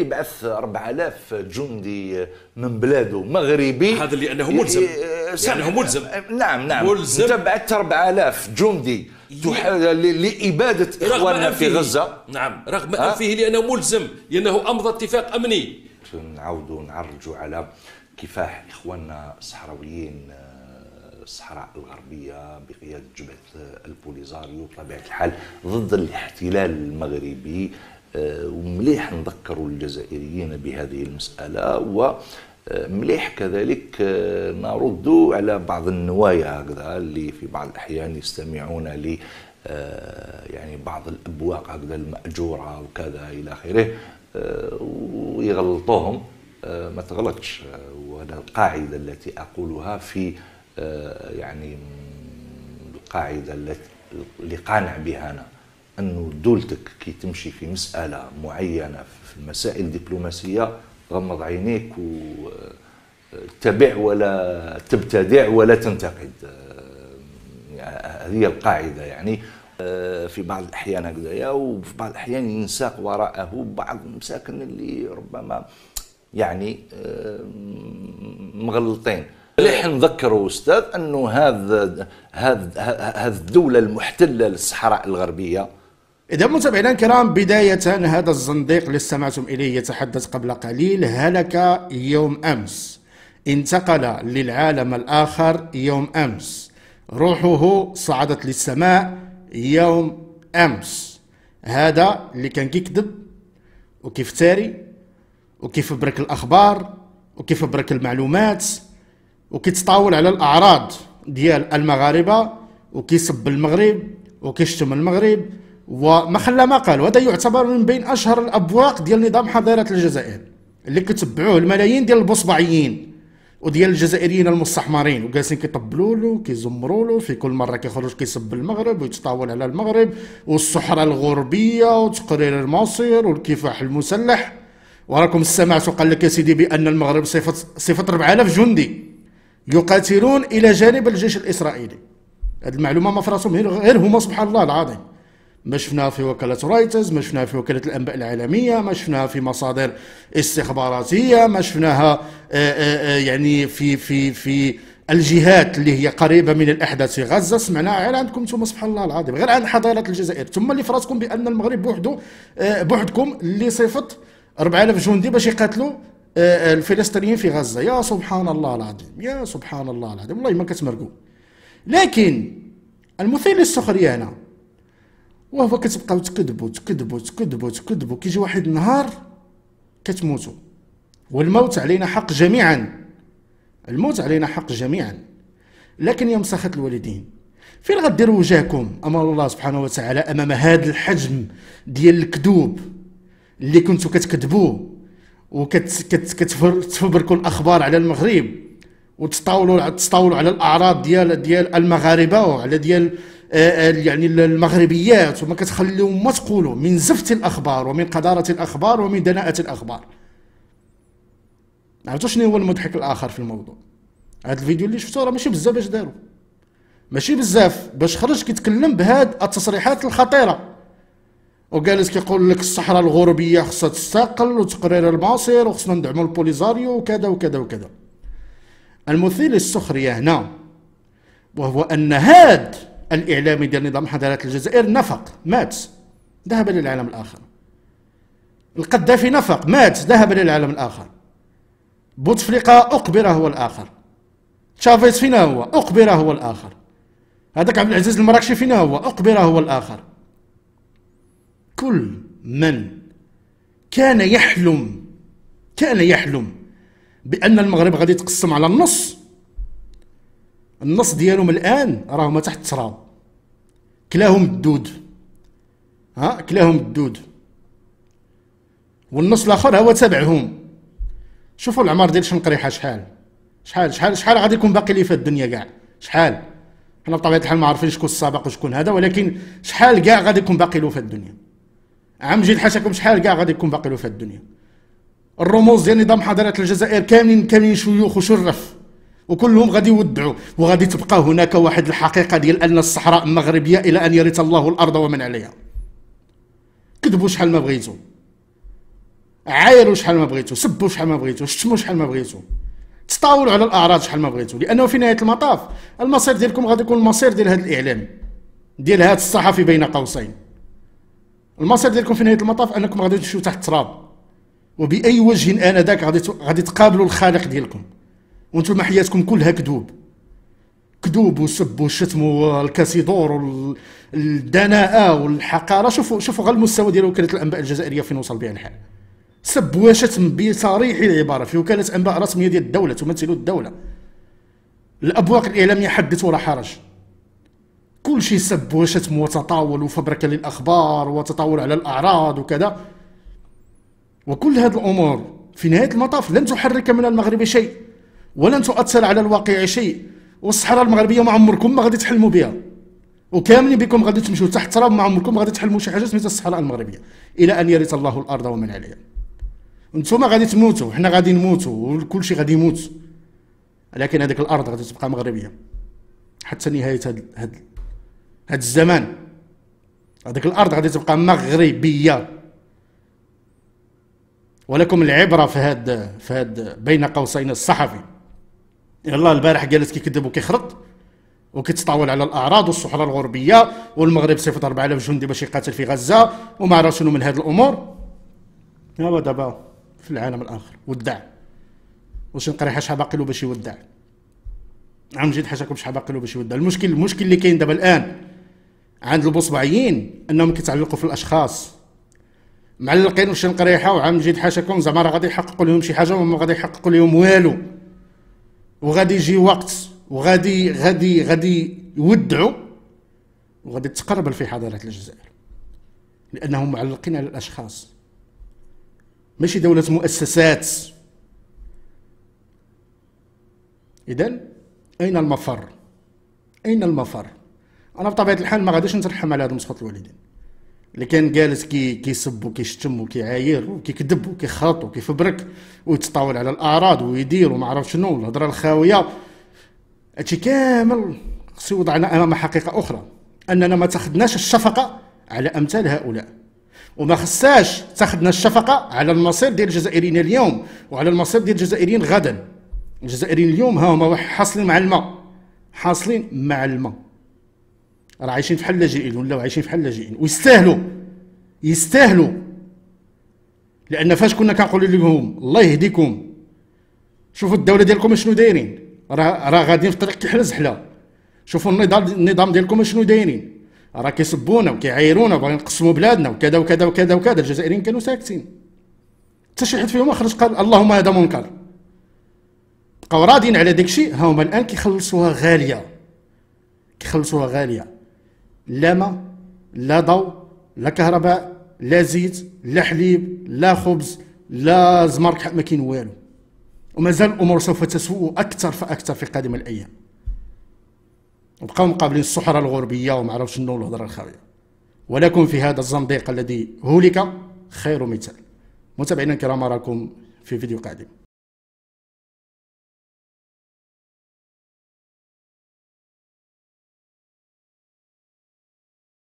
يبعث 4000 جندي من بلاده مغربي هذا لانه ملزم لانه يعني ملزم نعم نعم ملزم بعثت 4000 جندي تح... لاباده اخواننا في غزه نعم رغم انفه لانه ملزم لانه امضى اتفاق امني نعاودوا نعرجوا على كفاح اخواننا الصحراويين آه، الصحراء الغربية بقيادة جبهة البوليزاريو بطبيعة الحال ضد الاحتلال المغربي آه، ومليح نذكروا الجزائريين بهذه المسألة ومليح آه، كذلك آه، نرد على بعض النوايا هكذا اللي في بعض الأحيان يستمعون ل يعني بعض الأبواق هكذا المأجورة وكذا إلى آخره ويغلطوهم ما تغلطش وأنا القاعدة التي أقولها في يعني القاعدة التي اللي قانع بها أنا انه دولتك كي تمشي في مساله معينه في المسائل الدبلوماسيه غمض عينيك و آه، تبع ولا تبتدع ولا تنتقد آه، هذه القاعده يعني آه، في بعض الاحيان هكذايا وفي بعض الاحيان ينساق وراءه بعض المساكن اللي ربما يعني مغلطين لح نذكروا استاذ انه هذا هذا هذه الدوله المحتله للصحراء الغربيه إذا متابعينا الكرام بداية هذا الزنديق اللي استمعتم إليه يتحدث قبل قليل هلك يوم أمس انتقل للعالم الآخر يوم أمس روحه صعدت للسماء يوم أمس هذا اللي كان كيكذب وكيف تاري وكيف برك الأخبار وكيف برك المعلومات وكيتطاول على الأعراض ديال المغاربة وكيسب المغرب وكيشتم المغرب وما خلى ما قال وهذا يعتبر من بين اشهر الابواق ديال نظام حضاره الجزائر اللي كتبعوه الملايين ديال البصبعيين وديال الجزائريين المستحمرين وجالسين كيطبلوا له كيزمروا له في كل مره كيخرج كيسب المغرب ويتطاول على المغرب والصحراء الغربيه وتقرير المصير والكفاح المسلح وراكم سمعت قال لك يا سيدي بان المغرب صفه صفه 4000 جندي يقاتلون الى جانب الجيش الاسرائيلي هذه المعلومه ما فراسهم غير هما سبحان الله العظيم ما شفناها في وكالة رايترز ما شفناها في وكالة الأنباء العالمية ما شفناها في مصادر استخباراتية ما شفناها آه، آه، آه، يعني في في في الجهات اللي هي قريبة من الأحداث في غزة سمعناها غير عندكم ثم سبحان الله العظيم غير عن حضارة الجزائر ثم اللي فرضكم بأن المغرب بوحده بوحدكم اللي صفت 4000 جندي باش يقاتلوا الفلسطينيين في غزة يا سبحان الله العظيم يا سبحان الله العظيم والله ما كتمرقوا لكن المثير للسخرية هنا وهو كتبقاو تكذبوا تكذبوا تكذبوا تكذبوا كيجي واحد النهار كتموتوا والموت علينا حق جميعا الموت علينا حق جميعا لكن يا مساخة الوالدين فين غديروا وجهكم امام الله سبحانه وتعالى امام هذا الحجم ديال الكذوب اللي كنتوا كتكذبوه وكتفبركوا الاخبار على المغرب وتطاولوا تطاولوا على الاعراض ديال ديال المغاربه وعلى ديال آه، آه، يعني المغربيات وما كتخليو ما تقولوا من زفت الاخبار ومن قذاره الاخبار ومن دناءه الاخبار عرفتوا شنو هو المضحك الاخر في الموضوع هذا الفيديو اللي شفتوه راه ماشي بزاف باش داروا ماشي بزاف باش خرج كيتكلم بهاد التصريحات الخطيره وجالس كيقول لك الصحراء الغربيه خصها تستقل وتقرير المصير وخصنا ندعموا البوليزاريو وكذا وكذا وكذا المثير للسخريه هنا وهو ان هاد الإعلامي ديال نظام حضارات الجزائر نفق مات ذهب للعالم الآخر القذافي نفق مات ذهب للعالم الآخر بوتفليقة أقبر هو الآخر تشافيز فينا هو أقبر هو الآخر هذاك عبد العزيز المراكشي فينا هو أقبر هو الآخر كل من كان يحلم كان يحلم بأن المغرب غادي يتقسم على النص النص ديالهم الان راهما تحت التراب كلاهم الدود ها كلاهم الدود والنص الاخر هو تبعهم شوفوا العمر ديال شنقريحه شحال شحال شحال شحال غادي يكون باقي لي في الدنيا كاع شحال حنا بطبيعه الحال ما عارفين شكون السابق وشكون هذا ولكن شحال كاع غادي يكون باقي له في الدنيا عم جيد حاشاكم شحال كاع غادي يكون باقي له في الدنيا الرموز ديال نظام حضاره الجزائر كاملين كاملين شيوخ وشرف وكلهم غادي يودعوا وغادي تبقى هناك واحد الحقيقه ديال ان الصحراء المغربيه الى ان يرث الله الارض ومن عليها كذبوا شحال ما بغيتوا عايروا شحال ما بغيتوا سبوا شحال ما بغيتوا شتموا شحال ما بغيتوا تطاولوا على الاعراض شحال ما بغيتوا لانه في نهايه المطاف المصير ديالكم غادي يكون المصير ديال هذا الاعلام ديال هذا الصحفي بين قوسين المصير ديالكم في نهايه المطاف انكم غادي تمشيو تحت التراب وباي وجه انذاك غادي غادي تقابلوا الخالق ديالكم وانتم حياتكم كلها كذوب كذوب وسب وشتم والكاسيدور والدناءة والحقارة شوفوا شوفوا غير المستوى ديال وكالة الأنباء الجزائرية فين وصل بها الحال سب وشتم بصريح العبارة في وكالة أنباء رسمية ديال الدولة تمثل الدولة الأبواق الإعلامية حدث ولا حرج كل شيء سب وشتم وتطاول وفبركة للأخبار وتطاول على الأعراض وكذا وكل هذه الأمور في نهاية المطاف لن تحرك من المغرب شيء ولن تؤثر على الواقع شيء والصحراء المغربيه ما عمركم ما غادي تحلموا بها وكاملين بكم غادي تمشوا تحت التراب ما عمركم غادي تحلموا شي حاجه سميتها الصحراء المغربيه الى ان يرث الله الارض ومن عليها انتم غادي تموتوا حنا غادي نموتوا وكل شيء غادي يموت لكن هذيك الارض غادي تبقى مغربيه حتى نهايه هذا هذا الزمان هذيك الارض غادي تبقى مغربيه ولكم العبره في هذا في هذا بين قوسين الصحفي يلا البارح جالس كيكذب وكيخرط وكيتطاول على الاعراض والصحراء الغربيه والمغرب صيفط 4000 جندي باش يقاتل في غزه وما عرف شنو من هذه الامور هو دابا في العالم الاخر ودع واش نقري شحال باقي له باش يودع عم جد حاجه شحال باقي له باش يودع المشكل المشكل اللي كاين دابا الان عند البوصبعيين انهم كيتعلقوا في الاشخاص معلقين وشن قريحه وعم نجي حاشاكم زعما راه غادي يحققوا لهم شي حاجه وما غادي يحققوا لهم والو وغادي يجي وقت وغادي غادي غادي يودعوا وغادي تقرب حضاره الجزائر لانهم معلقين على الاشخاص ماشي دوله مؤسسات اذا اين المفر اين المفر انا بطبيعه الحال ما غاديش نترحم على هذا مسقط الوالدين اللي كان جالس كي كيسب وكيشتم وكيعاير وكيكذب وكيخلط وكيفبرك ويتطاول على الاعراض ويدير وما عرف شنو الهضره الخاويه هادشي كامل خصو يوضعنا امام حقيقه اخرى اننا ما تاخذناش الشفقه على امثال هؤلاء وما خصاش تاخذنا الشفقه على المصير ديال الجزائريين اليوم وعلى المصير ديال الجزائريين غدا الجزائريين اليوم ها هما حاصلين مع الماء حاصلين مع الماء راه عايشين في حل لاجئين ولاو عايشين في حل لاجئين ويستاهلوا يستاهلوا لان فاش كنا كنقول لهم الله يهديكم شوفوا الدوله ديالكم شنو دايرين راه راه غاديين في طريق كيحل زحله شوفوا النظام النظام ديالكم شنو دايرين راه كيصبونا وكيعايرونا وباغيين نقسموا بلادنا وكذا وكذا وكذا وكذا الجزائريين كانوا ساكتين حتى شي حد فيهم خرج قال اللهم هذا منكر بقاو راضيين على داكشي ها هما الان كيخلصوها غاليه كيخلصوها غاليه لا ماء لا ضوء لا كهرباء لا زيت لا حليب لا خبز لا زمرك ما كاين والو ومازال الامور سوف تسوء اكثر فاكثر في قادم الايام وبقاو مقابلين الصحراء الغربيه وما عرفش شنو الهضره الخاويه ولكم في هذا الزنديق الذي هولك خير مثال متابعينا الكرام اراكم في فيديو قادم